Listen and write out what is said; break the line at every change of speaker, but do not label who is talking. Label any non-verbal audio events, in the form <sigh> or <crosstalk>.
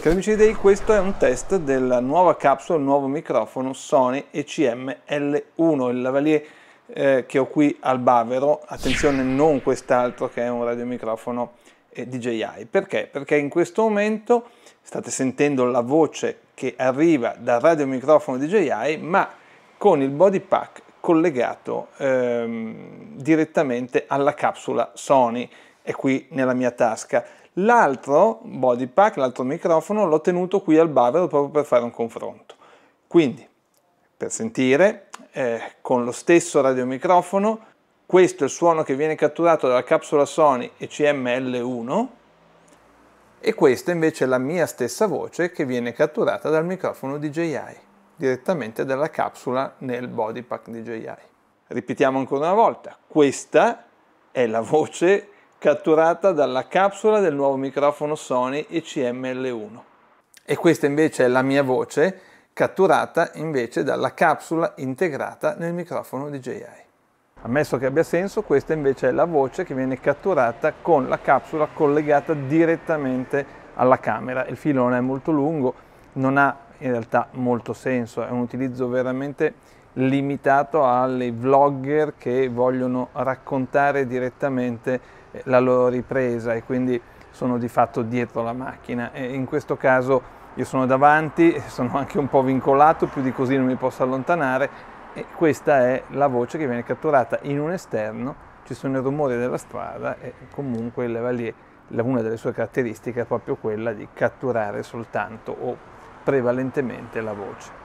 Cari amici di Day, questo è un test della nuova capsula, il nuovo microfono Sony ECM L1, il lavalier eh, che ho qui al bavero, attenzione non quest'altro che è un radiomicrofono eh, DJI. Perché? Perché in questo momento state sentendo la voce che arriva dal radiomicrofono DJI, ma con il body pack collegato ehm, direttamente alla capsula Sony è qui nella mia tasca. L'altro body pack, l'altro microfono, l'ho tenuto qui al bavero proprio per fare un confronto. Quindi, per sentire, eh, con lo stesso radiomicrofono, questo è il suono che viene catturato dalla capsula Sony ecml 1 e questa invece è la mia stessa voce che viene catturata dal microfono DJI, direttamente dalla capsula nel body pack DJI. Ripetiamo ancora una volta, questa è la voce catturata dalla capsula del nuovo microfono Sony ECML1. E questa invece è la mia voce, catturata invece dalla capsula integrata nel microfono DJI. Ammesso che abbia senso, questa invece è la voce che viene catturata con la capsula collegata direttamente alla camera. Il filo non è molto lungo, non ha in realtà molto senso, è un utilizzo veramente limitato alle vlogger che vogliono raccontare direttamente eh, la loro ripresa e quindi sono di fatto dietro la macchina e in questo caso io sono davanti, <laughs> sono anche un po' vincolato, più di così non mi posso allontanare e questa è la voce che viene catturata in un esterno, ci sono i rumori della strada e comunque il Lavalier, una delle sue caratteristiche è proprio quella di catturare soltanto o prevalentemente la voce.